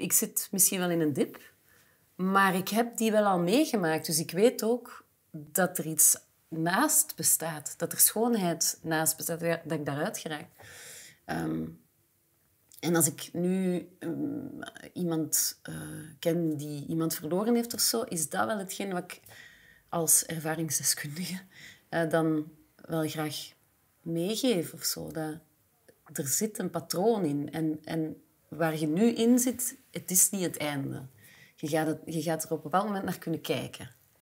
ik zit misschien wel in een dip, maar ik heb die wel al meegemaakt. Dus ik weet ook dat er iets naast bestaat, dat er schoonheid naast bestaat, dat ik daaruit geraak. Um, en als ik nu ehm, iemand eh, ken die iemand verloren heeft of zo, is dat wel hetgeen wat ik als ervaringsdeskundige eh, dan wel graag meegeef of zo. Dat, er zit een patroon in en, en waar je nu in zit, het is niet het einde. Je gaat, het, je gaat er op een bepaald moment naar kunnen kijken.